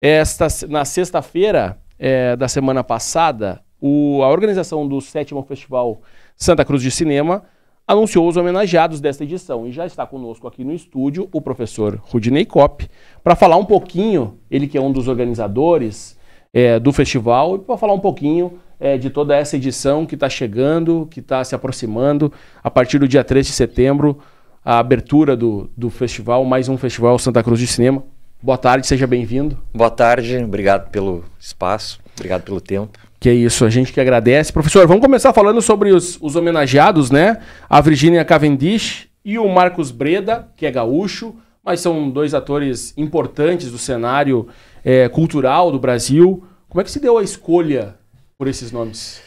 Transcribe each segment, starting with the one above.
Esta, na sexta-feira é, da semana passada, o, a organização do sétimo Festival Santa Cruz de Cinema anunciou os homenageados desta edição. E já está conosco aqui no estúdio o professor Rudinei Kopp para falar um pouquinho, ele que é um dos organizadores é, do festival, para falar um pouquinho é, de toda essa edição que está chegando, que está se aproximando. A partir do dia 3 de setembro, a abertura do, do festival, mais um festival Santa Cruz de Cinema. Boa tarde, seja bem-vindo. Boa tarde, obrigado pelo espaço, obrigado pelo tempo. Que é isso, a gente que agradece. Professor, vamos começar falando sobre os, os homenageados, né? A Virginia Cavendish e o Marcos Breda, que é gaúcho, mas são dois atores importantes do cenário é, cultural do Brasil. Como é que se deu a escolha por esses nomes?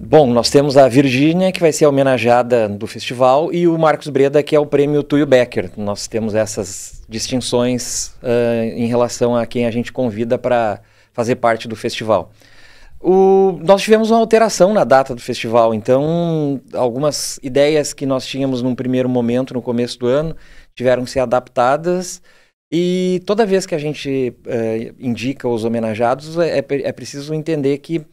Bom, nós temos a Virgínia, que vai ser homenageada do festival, e o Marcos Breda, que é o prêmio Tuyo Becker. Nós temos essas distinções uh, em relação a quem a gente convida para fazer parte do festival. O, nós tivemos uma alteração na data do festival, então algumas ideias que nós tínhamos num primeiro momento, no começo do ano, tiveram que ser adaptadas. E toda vez que a gente uh, indica os homenageados, é, é, é preciso entender que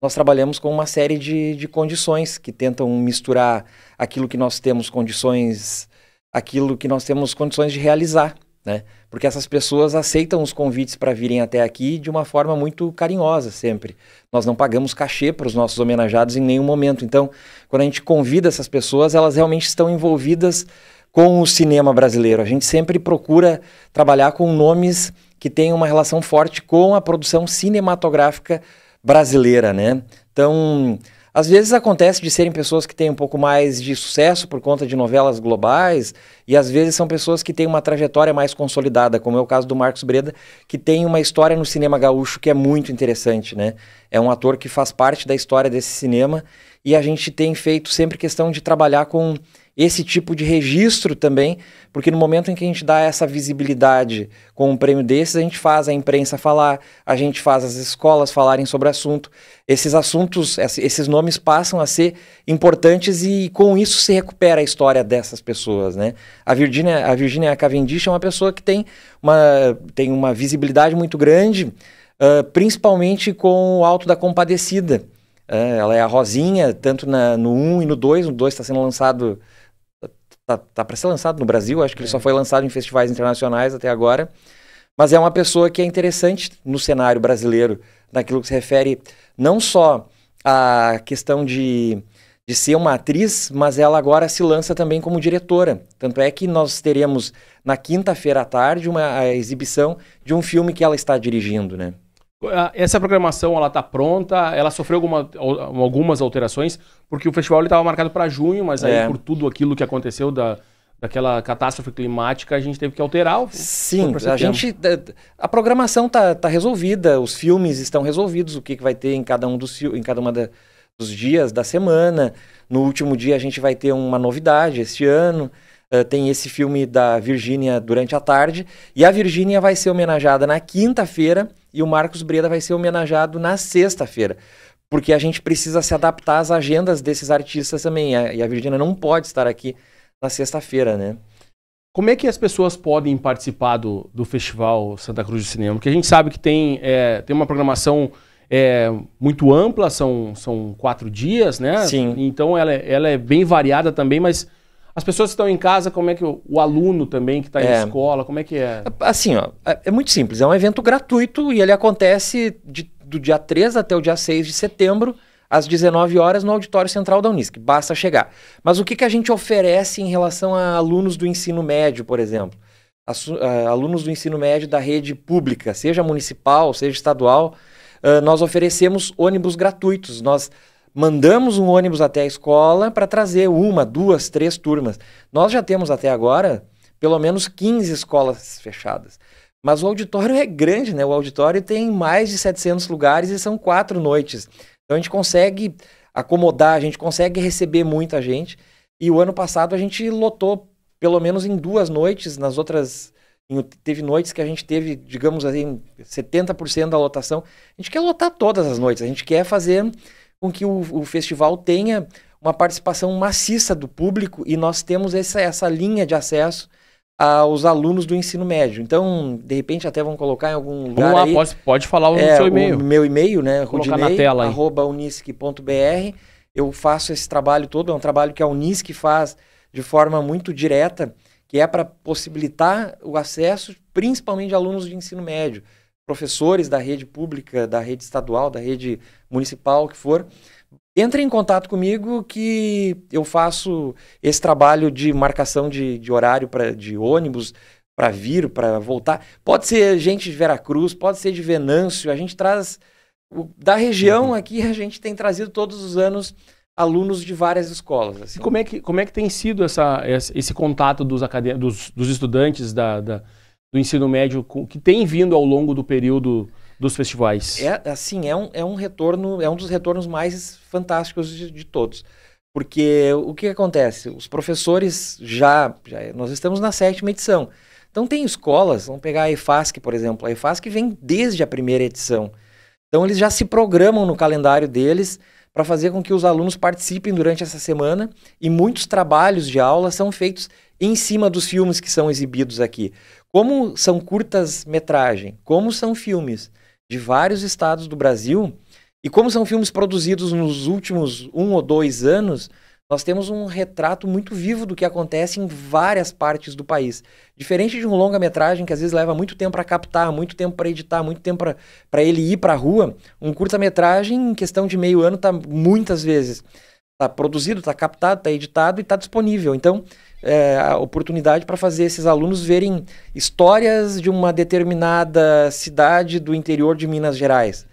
nós trabalhamos com uma série de, de condições que tentam misturar aquilo que nós temos condições, aquilo que nós temos condições de realizar, né? Porque essas pessoas aceitam os convites para virem até aqui de uma forma muito carinhosa sempre. Nós não pagamos cachê para os nossos homenageados em nenhum momento. Então, quando a gente convida essas pessoas, elas realmente estão envolvidas com o cinema brasileiro. A gente sempre procura trabalhar com nomes que tenham uma relação forte com a produção cinematográfica brasileira brasileira, né? Então, às vezes acontece de serem pessoas que têm um pouco mais de sucesso por conta de novelas globais, e às vezes são pessoas que têm uma trajetória mais consolidada, como é o caso do Marcos Breda, que tem uma história no cinema gaúcho que é muito interessante, né? É um ator que faz parte da história desse cinema, e a gente tem feito sempre questão de trabalhar com esse tipo de registro também, porque no momento em que a gente dá essa visibilidade com um prêmio desses, a gente faz a imprensa falar, a gente faz as escolas falarem sobre o assunto. Esses assuntos, esses nomes passam a ser importantes e com isso se recupera a história dessas pessoas, né? A Virginia, a Virginia Cavendish é uma pessoa que tem uma, tem uma visibilidade muito grande, uh, principalmente com o Alto da Compadecida. ela é a Rosinha, tanto na, no 1 e no 2. o 2 está sendo lançado tá, tá para ser lançado no Brasil, acho que ele é. só foi lançado em festivais internacionais até agora. Mas é uma pessoa que é interessante no cenário brasileiro, naquilo que se refere não só à questão de, de ser uma atriz, mas ela agora se lança também como diretora. Tanto é que nós teremos na quinta-feira à tarde uma exibição de um filme que ela está dirigindo, né? Ah, essa programação ela está pronta, ela sofreu alguma, algumas alterações, porque o festival estava marcado para junho, mas aí é. por tudo aquilo que aconteceu da, daquela catástrofe climática, a gente teve que alterar. O, Sim, a gente eh, a programação tá, tá resolvida, os filmes estão resolvidos, o que, que vai ter em cada um dos em cada uma da, dos dias da semana. No último dia a gente vai ter uma novidade este ano. Ah, tem esse filme da Virgínia durante a tarde. E a Virgínia vai ser homenageada na quinta-feira e o Marcos Breda vai ser homenageado na sexta-feira. Porque a gente precisa se adaptar às agendas desses artistas também. E a Virgínia não pode estar aqui na sexta-feira, né? Como é que as pessoas podem participar do, do Festival Santa Cruz de Cinema? Porque a gente sabe que tem, é, tem uma programação é, muito ampla, são, são quatro dias, né? Sim. Então ela, é, ela é bem variada também, mas as pessoas que estão em casa, como é que o, o aluno também que está é. em escola, como é que é? Assim, ó, é, é muito simples. É um evento gratuito e ele acontece de, do dia 3 até o dia 6 de setembro, às 19 horas, no Auditório Central da Unisc. Basta chegar. Mas o que, que a gente oferece em relação a alunos do ensino médio, por exemplo? alunos do ensino médio da rede pública, seja municipal, seja estadual, uh, nós oferecemos ônibus gratuitos. Nós mandamos um ônibus até a escola para trazer uma, duas, três turmas. Nós já temos até agora pelo menos 15 escolas fechadas. Mas o auditório é grande, né? O auditório tem mais de 700 lugares e são quatro noites. Então a gente consegue acomodar, a gente consegue receber muita gente. E o ano passado a gente lotou pelo menos em duas noites, nas outras teve noites que a gente teve, digamos assim, 70% da lotação. A gente quer lotar todas as noites, a gente quer fazer com que o, o festival tenha uma participação maciça do público e nós temos essa, essa linha de acesso aos alunos do ensino médio. Então, de repente, até vão colocar em algum lugar. Vamos lá, aí, pode, pode falar o é, seu e-mail. O meu e-mail, né? Rudinei.unisc.br. Eu faço esse trabalho todo, é um trabalho que a Unisc faz de forma muito direta, que é para possibilitar o acesso, principalmente de alunos de ensino médio professores da rede pública, da rede estadual, da rede municipal, o que for, entre em contato comigo que eu faço esse trabalho de marcação de, de horário pra, de ônibus para vir, para voltar. Pode ser gente de Veracruz, pode ser de Venâncio, a gente traz. O, da região uhum. aqui, a gente tem trazido todos os anos alunos de várias escolas. Assim. Como, é que, como é que tem sido essa, esse contato dos, acadê dos, dos estudantes da, da do ensino médio com, que tem vindo ao longo do período dos festivais? É assim, é um, é um retorno, é um dos retornos mais fantásticos de, de todos. Porque o que acontece? Os professores já, já, Nós estamos na sétima edição. Então tem escolas, vamos pegar a EFASC, por exemplo. A EFASC vem desde a primeira edição. Então eles já se programam no calendário deles para fazer com que os alunos participem durante essa semana e muitos trabalhos de aula são feitos em cima dos filmes que são exibidos aqui. Como são curtas metragem, como são filmes de vários estados do Brasil e como são filmes produzidos nos últimos um ou dois anos, nós temos um retrato muito vivo do que acontece em várias partes do país. Diferente de um longa-metragem que às vezes leva muito tempo para captar, muito tempo para editar, muito tempo para ele ir para a rua, um curta-metragem em questão de meio ano está muitas vezes tá produzido, está captado, está editado e está disponível. Então, é, a oportunidade para fazer esses alunos verem histórias de uma determinada cidade do interior de Minas Gerais,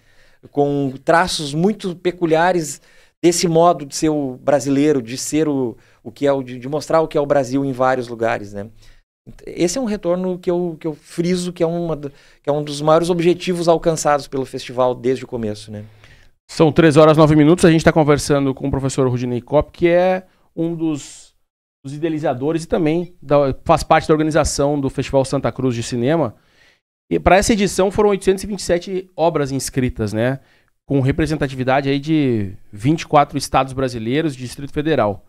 com traços muito peculiares desse modo de ser o brasileiro, de ser o, o que é o, de, de mostrar o que é o Brasil em vários lugares, né? Esse é um retorno que eu, que eu friso que é, uma, que é um dos maiores objetivos alcançados pelo festival desde o começo, né? São 3 horas 9 minutos. A gente está conversando com o professor Rudinei Kopp, que é um dos dos idealizadores e também da, faz parte da organização do Festival Santa Cruz de Cinema. E para essa edição foram 827 obras inscritas, né? Com representatividade aí de 24 estados brasileiros e Distrito Federal.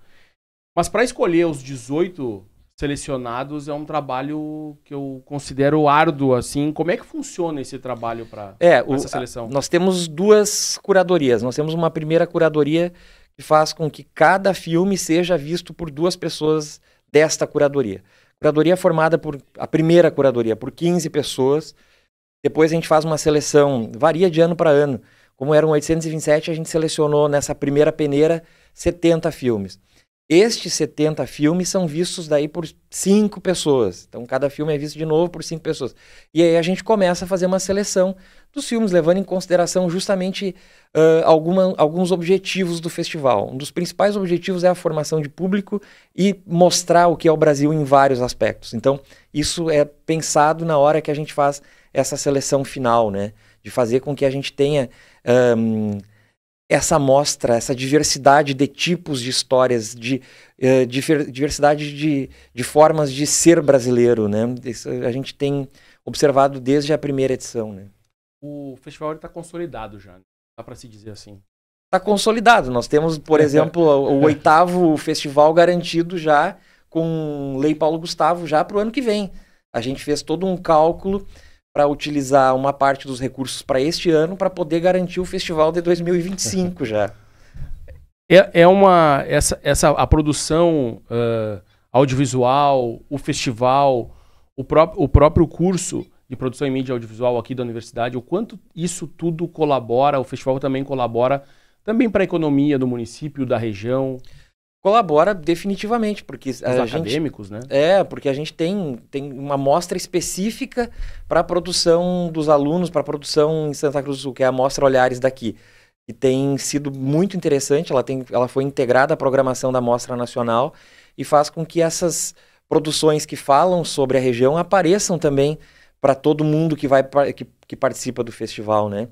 Mas para escolher os 18 selecionados é um trabalho que eu considero árduo assim como é que funciona esse trabalho para é, essa seleção a, nós temos duas curadorias nós temos uma primeira curadoria que faz com que cada filme seja visto por duas pessoas desta curadoria. Curadoria formada por a primeira curadoria por 15 pessoas. Depois a gente faz uma seleção, varia de ano para ano. Como eram 827, a gente selecionou nessa primeira peneira 70 filmes. Estes 70 filmes são vistos daí por cinco pessoas. Então, cada filme é visto de novo por cinco pessoas. E aí a gente começa a fazer uma seleção dos filmes, levando em consideração justamente uh, alguma, alguns objetivos do festival. Um dos principais objetivos é a formação de público e mostrar o que é o Brasil em vários aspectos. Então, isso é pensado na hora que a gente faz essa seleção final, né? De fazer com que a gente tenha. Um, essa amostra, essa diversidade de tipos de histórias, de uh, diversidade de, de formas de ser brasileiro, né? Isso a gente tem observado desde a primeira edição, né? O festival está consolidado já, né? dá para se dizer assim. Está consolidado. Nós temos, por exemplo, o, o oitavo festival garantido já com Lei Paulo Gustavo já para o ano que vem. A gente fez todo um cálculo para utilizar uma parte dos recursos para este ano para poder garantir o festival de 2025 já. É, é uma essa, essa a produção uh, audiovisual, o festival, o, pró o próprio curso de produção em mídia audiovisual aqui da universidade, o quanto isso tudo colabora, o festival também colabora também para a economia do município, da região colabora definitivamente, porque Os a acadêmicos, gente, né? É, porque a gente tem, tem uma amostra específica para a produção dos alunos, para a produção em Santa Cruz do Sul, que é a mostra Olhares daqui. que tem sido muito interessante, ela, tem, ela foi integrada à programação da Mostra Nacional e faz com que essas produções que falam sobre a região apareçam também para todo mundo que vai que, que participa do festival, né?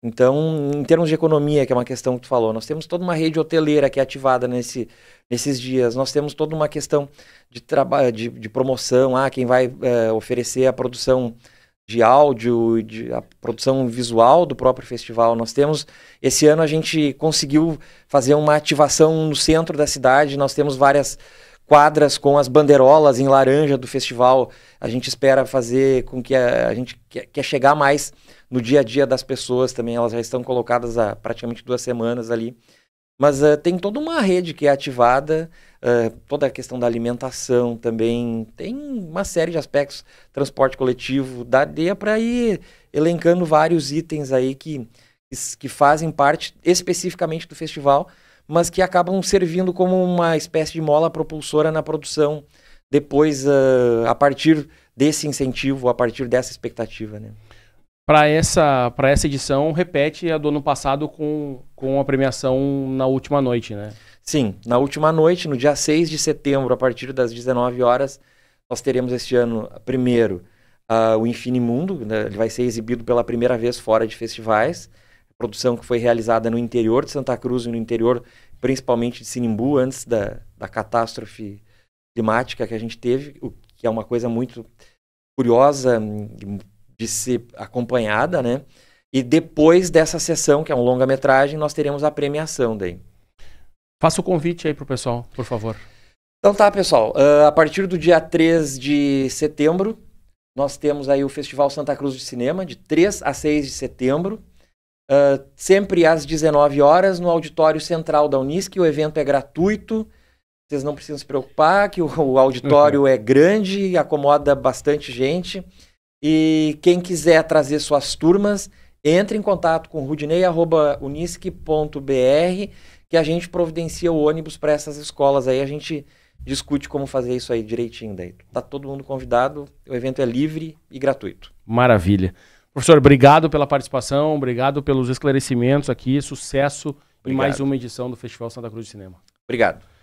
Então, em termos de economia, que é uma questão que tu falou, nós temos toda uma rede hoteleira que é ativada nesse, nesses dias, nós temos toda uma questão de, de, de promoção, ah, quem vai é, oferecer a produção de áudio, de, a produção visual do próprio festival. Nós temos, esse ano a gente conseguiu fazer uma ativação no centro da cidade, nós temos várias quadras com as bandeirolas em laranja do festival. A gente espera fazer com que a, a gente quer, quer, chegar mais no dia a dia das pessoas também. Elas já estão colocadas há praticamente duas semanas ali. Mas uh, tem toda uma rede que é ativada, uh, toda a questão da alimentação também, tem uma série de aspectos, transporte coletivo, Dá ideia para ir elencando vários itens aí que, que fazem parte especificamente do festival, mas que acabam servindo como uma espécie de mola propulsora na produção depois, uh, a partir desse incentivo, a partir dessa expectativa. Né? Para essa, para essa edição, repete a do ano passado com, com a premiação na última noite, né? Sim, na última noite, no dia 6 de setembro, a partir das 19 horas, nós teremos este ano, primeiro, uh, o Infinimundo, né? ele vai ser exibido pela primeira vez fora de festivais produção que foi realizada no interior de Santa Cruz e no interior, principalmente de Sinimbu, antes da, da catástrofe climática que a gente teve, o que é uma coisa muito curiosa hum, de ser acompanhada, né? E depois dessa sessão, que é um longa-metragem, nós teremos a premiação daí. Faça o convite aí pro pessoal, por favor. Então tá, pessoal. Uh, a partir do dia 3 de setembro, nós temos aí o Festival Santa Cruz de Cinema, de 3 a 6 de setembro. Ah, sempre às 19 horas no auditório central da Unisc. O evento é gratuito. Vocês não precisam se preocupar que o, o auditório uhum. é grande, e acomoda bastante gente. E quem quiser trazer suas turmas, entre em contato com rudinei.unisc.br que a gente providencia o ônibus para essas escolas aí. A gente discute como fazer isso aí direitinho daí. Tá todo mundo convidado, o evento é livre e gratuito. Maravilha. Professor, obrigado pela participação, obrigado pelos esclarecimentos aqui. Sucesso obrigado. em mais uma edição do Festival Santa Cruz de Cinema. Obrigado.